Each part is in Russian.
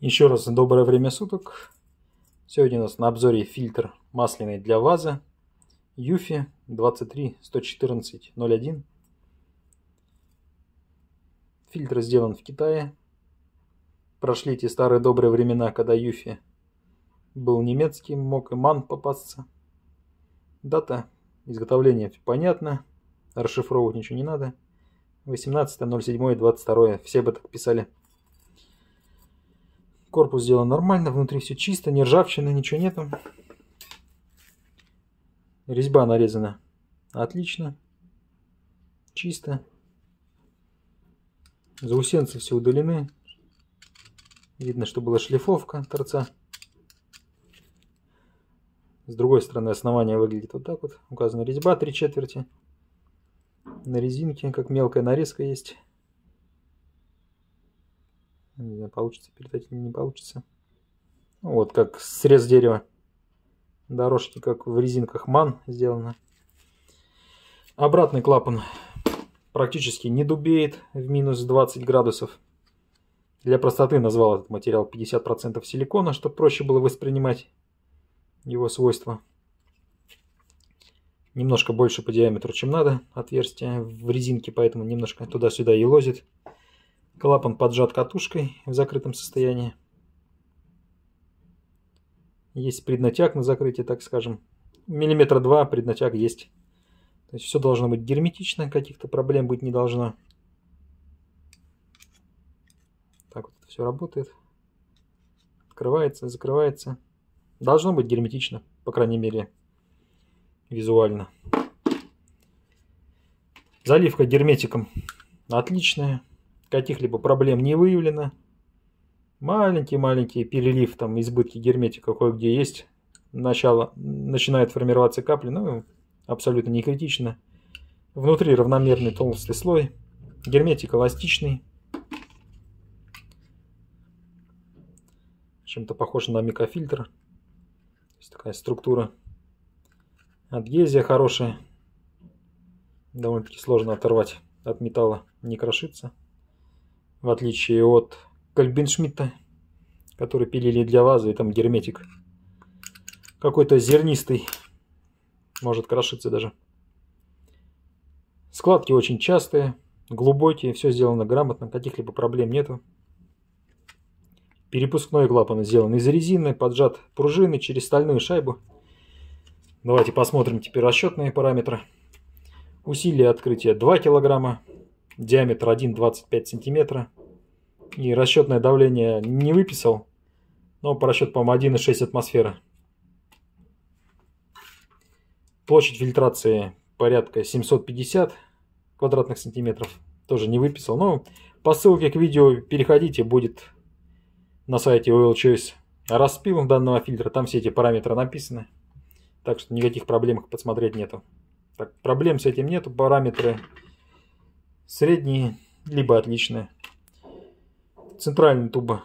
Еще раз доброе время суток. Сегодня у нас на обзоре фильтр масляный для ваза Юфи 23 Фильтр сделан в Китае. Прошли те старые добрые времена, когда Юфи был немецким, мог и ман попасться. Дата изготовления понятна, расшифровывать ничего не надо. 18.07.22. Все бы так писали. Корпус сделан нормально, внутри все чисто, не ржавчины, ничего нету. Резьба нарезана отлично, чисто. Заусенцы все удалены. Видно, что была шлифовка торца. С другой стороны основание выглядит вот так вот. Указана резьба три четверти. На резинке, как мелкая нарезка есть. Не знаю, получится передать или не получится. Ну, вот как срез дерева. Дорожки как в резинках ман сделаны. Обратный клапан практически не дубеет в минус 20 градусов. Для простоты назвал этот материал 50% силикона, чтобы проще было воспринимать его свойства. Немножко больше по диаметру, чем надо отверстие в резинке, поэтому немножко туда-сюда и лозит. Клапан поджат катушкой в закрытом состоянии. Есть преднатяг на закрытии так скажем. Миллиметра два преднатяг есть. То есть все должно быть герметично, каких-то проблем быть не должно. Так вот все работает. Открывается, закрывается. Должно быть герметично, по крайней мере, визуально. Заливка герметиком отличная каких-либо проблем не выявлено. Маленький-маленький перелив, там избытки герметика кое-где есть. Начало, начинает формироваться капли, ну, абсолютно не критично. Внутри равномерный толстый слой. Герметик эластичный. Чем-то похож на микрофильтр. Есть такая структура. Адгезия хорошая. Довольно-таки сложно оторвать от металла. Не крошится в отличие от Кальбиншмитта, который пилили для вазы, и там герметик какой-то зернистый, может крошиться даже. Складки очень частые, глубокие, все сделано грамотно, каких-либо проблем нету. Перепускной клапан сделан из резины, поджат пружины через стальную шайбу. Давайте посмотрим теперь расчетные параметры. Усилие открытия 2 килограмма, диаметр 1,25 сантиметра. И расчетное давление не выписал, но по расчету, по-моему, 1,6 атмосферы. Площадь фильтрации порядка 750 квадратных сантиметров. Тоже не выписал, но ну, по ссылке к видео переходите, будет на сайте Oil Choice распил данного фильтра, там все эти параметры написаны. Так что никаких проблем подсмотреть нету. Так, проблем с этим нету, параметры средние, либо отличные. Центральная туба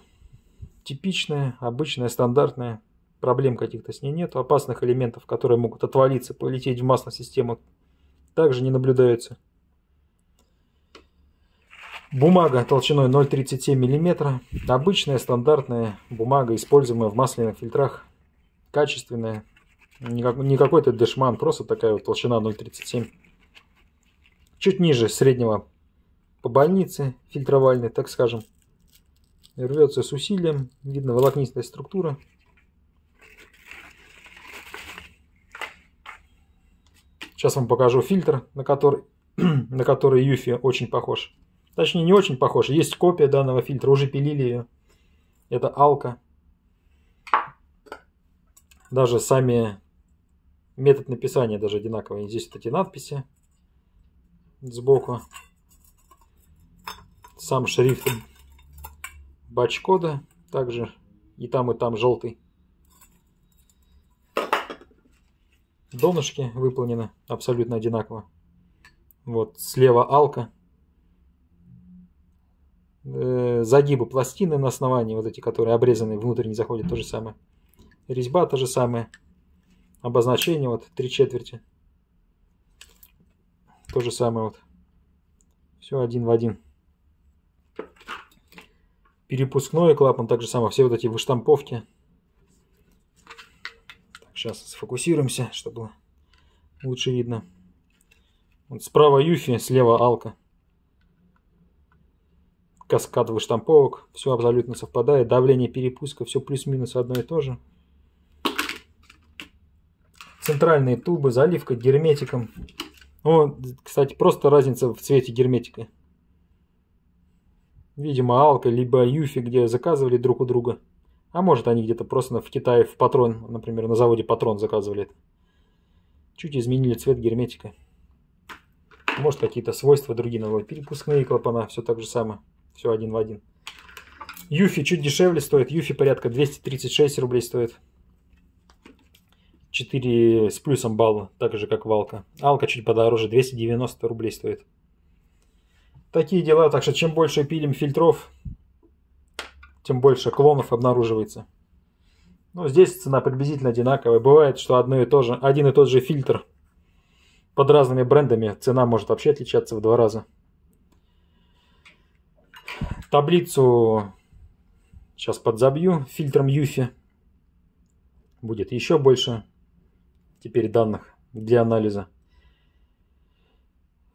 типичная, обычная, стандартная. Проблем каких-то с ней нет. Опасных элементов, которые могут отвалиться, полететь в маслосистему, также не наблюдаются. Бумага толщиной 0,37 мм. Обычная, стандартная бумага, используемая в масляных фильтрах. Качественная. Никак, не какой-то дешман, просто такая вот толщина 0,37. Чуть ниже среднего по больнице фильтровальной, так скажем. Рвется с усилием, видно волокнистая структура. Сейчас вам покажу фильтр, на который, на который Юфи очень похож. Точнее, не очень похож. Есть копия данного фильтра, уже пилили ее. Это Алка. Даже сами метод написания даже одинаковые. Здесь вот эти надписи сбоку сам шрифт батч-кода также и там, и там желтый. Донышки выполнены абсолютно одинаково. Вот слева алка. Э, загибы пластины на основании, вот эти, которые обрезаны, внутрь не заходят, то же самое. Резьба то же самое. Обозначение вот три четверти. То же самое вот. Все один в один перепускной клапан, так же самое, все вот эти выштамповки. Так, сейчас сфокусируемся, чтобы лучше видно. Вот справа юфи, слева алка. Каскад выштамповок, все абсолютно совпадает. Давление перепуска, все плюс-минус одно и то же. Центральные тубы, заливка герметиком. О, кстати, просто разница в цвете герметика. Видимо, Алка либо Юфи, где заказывали друг у друга. А может, они где-то просто в Китае в патрон, например, на заводе патрон заказывали Чуть изменили цвет герметика. Может, какие-то свойства другие наложили. Перепускные клапана, все так же самое. Все один в один. Юфи чуть дешевле стоит. Юфи порядка 236 рублей стоит. 4 с плюсом балла, так же как Валка. Алка чуть подороже, 290 рублей стоит. Такие дела, так что чем больше пилим фильтров, тем больше клонов обнаруживается. Ну, здесь цена приблизительно одинаковая. Бывает, что одно и то же, один и тот же фильтр под разными брендами цена может вообще отличаться в два раза. Таблицу сейчас подзабью фильтром Юфи. Будет еще больше теперь данных для анализа.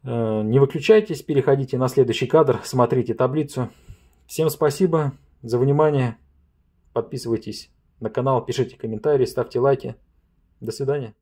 Э, не выключайтесь, переходите на следующий кадр, смотрите таблицу. Всем спасибо за внимание. Подписывайтесь на канал, пишите комментарии, ставьте лайки. До свидания.